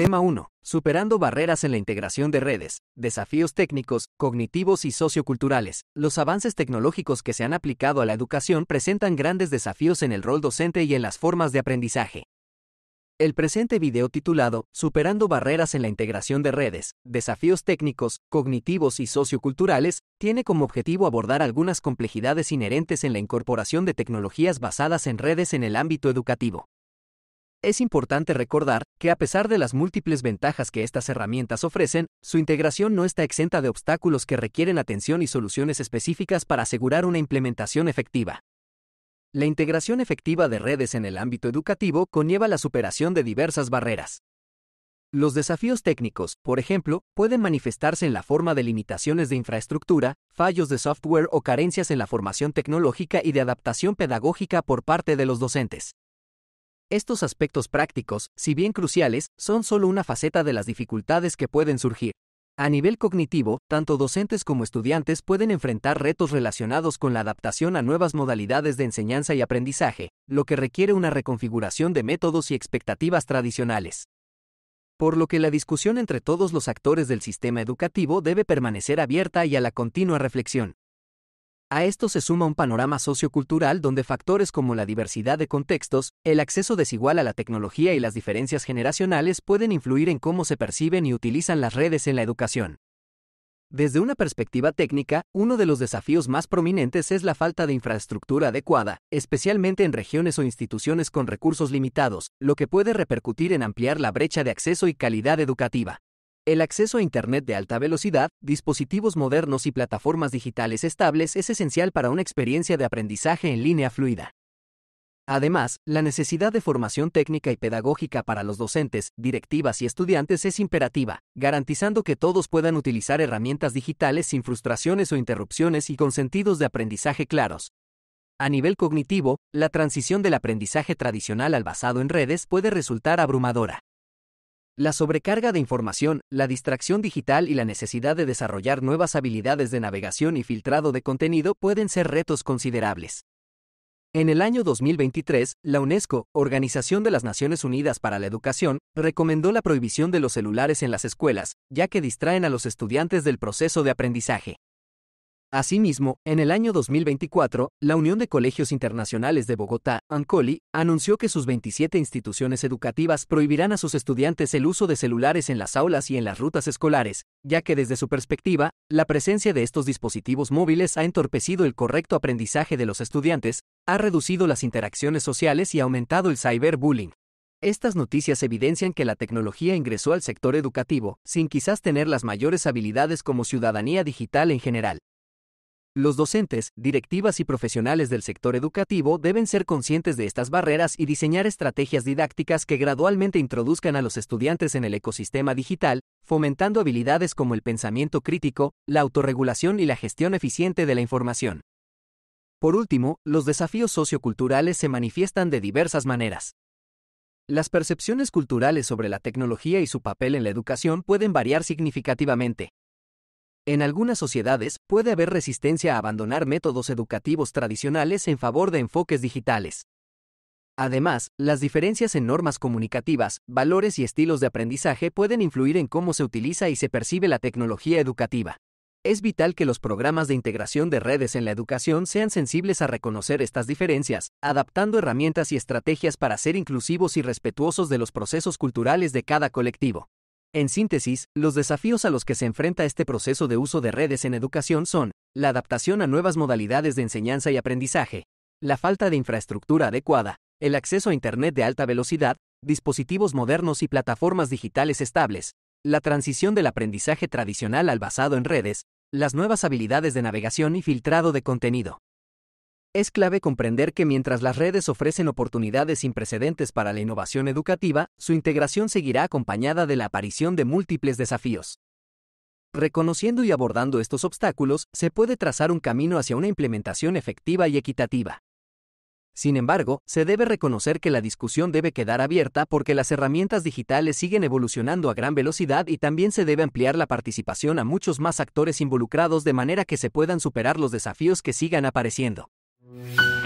Tema 1. Superando barreras en la integración de redes, desafíos técnicos, cognitivos y socioculturales. Los avances tecnológicos que se han aplicado a la educación presentan grandes desafíos en el rol docente y en las formas de aprendizaje. El presente video titulado Superando barreras en la integración de redes, desafíos técnicos, cognitivos y socioculturales, tiene como objetivo abordar algunas complejidades inherentes en la incorporación de tecnologías basadas en redes en el ámbito educativo. Es importante recordar que a pesar de las múltiples ventajas que estas herramientas ofrecen, su integración no está exenta de obstáculos que requieren atención y soluciones específicas para asegurar una implementación efectiva. La integración efectiva de redes en el ámbito educativo conlleva la superación de diversas barreras. Los desafíos técnicos, por ejemplo, pueden manifestarse en la forma de limitaciones de infraestructura, fallos de software o carencias en la formación tecnológica y de adaptación pedagógica por parte de los docentes. Estos aspectos prácticos, si bien cruciales, son solo una faceta de las dificultades que pueden surgir. A nivel cognitivo, tanto docentes como estudiantes pueden enfrentar retos relacionados con la adaptación a nuevas modalidades de enseñanza y aprendizaje, lo que requiere una reconfiguración de métodos y expectativas tradicionales. Por lo que la discusión entre todos los actores del sistema educativo debe permanecer abierta y a la continua reflexión. A esto se suma un panorama sociocultural donde factores como la diversidad de contextos, el acceso desigual a la tecnología y las diferencias generacionales pueden influir en cómo se perciben y utilizan las redes en la educación. Desde una perspectiva técnica, uno de los desafíos más prominentes es la falta de infraestructura adecuada, especialmente en regiones o instituciones con recursos limitados, lo que puede repercutir en ampliar la brecha de acceso y calidad educativa. El acceso a Internet de alta velocidad, dispositivos modernos y plataformas digitales estables es esencial para una experiencia de aprendizaje en línea fluida. Además, la necesidad de formación técnica y pedagógica para los docentes, directivas y estudiantes es imperativa, garantizando que todos puedan utilizar herramientas digitales sin frustraciones o interrupciones y con sentidos de aprendizaje claros. A nivel cognitivo, la transición del aprendizaje tradicional al basado en redes puede resultar abrumadora. La sobrecarga de información, la distracción digital y la necesidad de desarrollar nuevas habilidades de navegación y filtrado de contenido pueden ser retos considerables. En el año 2023, la UNESCO, Organización de las Naciones Unidas para la Educación, recomendó la prohibición de los celulares en las escuelas, ya que distraen a los estudiantes del proceso de aprendizaje. Asimismo, en el año 2024, la Unión de Colegios Internacionales de Bogotá, ANCOLI, anunció que sus 27 instituciones educativas prohibirán a sus estudiantes el uso de celulares en las aulas y en las rutas escolares, ya que desde su perspectiva, la presencia de estos dispositivos móviles ha entorpecido el correcto aprendizaje de los estudiantes, ha reducido las interacciones sociales y ha aumentado el cyberbullying. Estas noticias evidencian que la tecnología ingresó al sector educativo, sin quizás tener las mayores habilidades como ciudadanía digital en general. Los docentes, directivas y profesionales del sector educativo deben ser conscientes de estas barreras y diseñar estrategias didácticas que gradualmente introduzcan a los estudiantes en el ecosistema digital, fomentando habilidades como el pensamiento crítico, la autorregulación y la gestión eficiente de la información. Por último, los desafíos socioculturales se manifiestan de diversas maneras. Las percepciones culturales sobre la tecnología y su papel en la educación pueden variar significativamente. En algunas sociedades puede haber resistencia a abandonar métodos educativos tradicionales en favor de enfoques digitales. Además, las diferencias en normas comunicativas, valores y estilos de aprendizaje pueden influir en cómo se utiliza y se percibe la tecnología educativa. Es vital que los programas de integración de redes en la educación sean sensibles a reconocer estas diferencias, adaptando herramientas y estrategias para ser inclusivos y respetuosos de los procesos culturales de cada colectivo. En síntesis, los desafíos a los que se enfrenta este proceso de uso de redes en educación son la adaptación a nuevas modalidades de enseñanza y aprendizaje, la falta de infraestructura adecuada, el acceso a Internet de alta velocidad, dispositivos modernos y plataformas digitales estables, la transición del aprendizaje tradicional al basado en redes, las nuevas habilidades de navegación y filtrado de contenido. Es clave comprender que mientras las redes ofrecen oportunidades sin precedentes para la innovación educativa, su integración seguirá acompañada de la aparición de múltiples desafíos. Reconociendo y abordando estos obstáculos, se puede trazar un camino hacia una implementación efectiva y equitativa. Sin embargo, se debe reconocer que la discusión debe quedar abierta porque las herramientas digitales siguen evolucionando a gran velocidad y también se debe ampliar la participación a muchos más actores involucrados de manera que se puedan superar los desafíos que sigan apareciendo. Mm-hmm.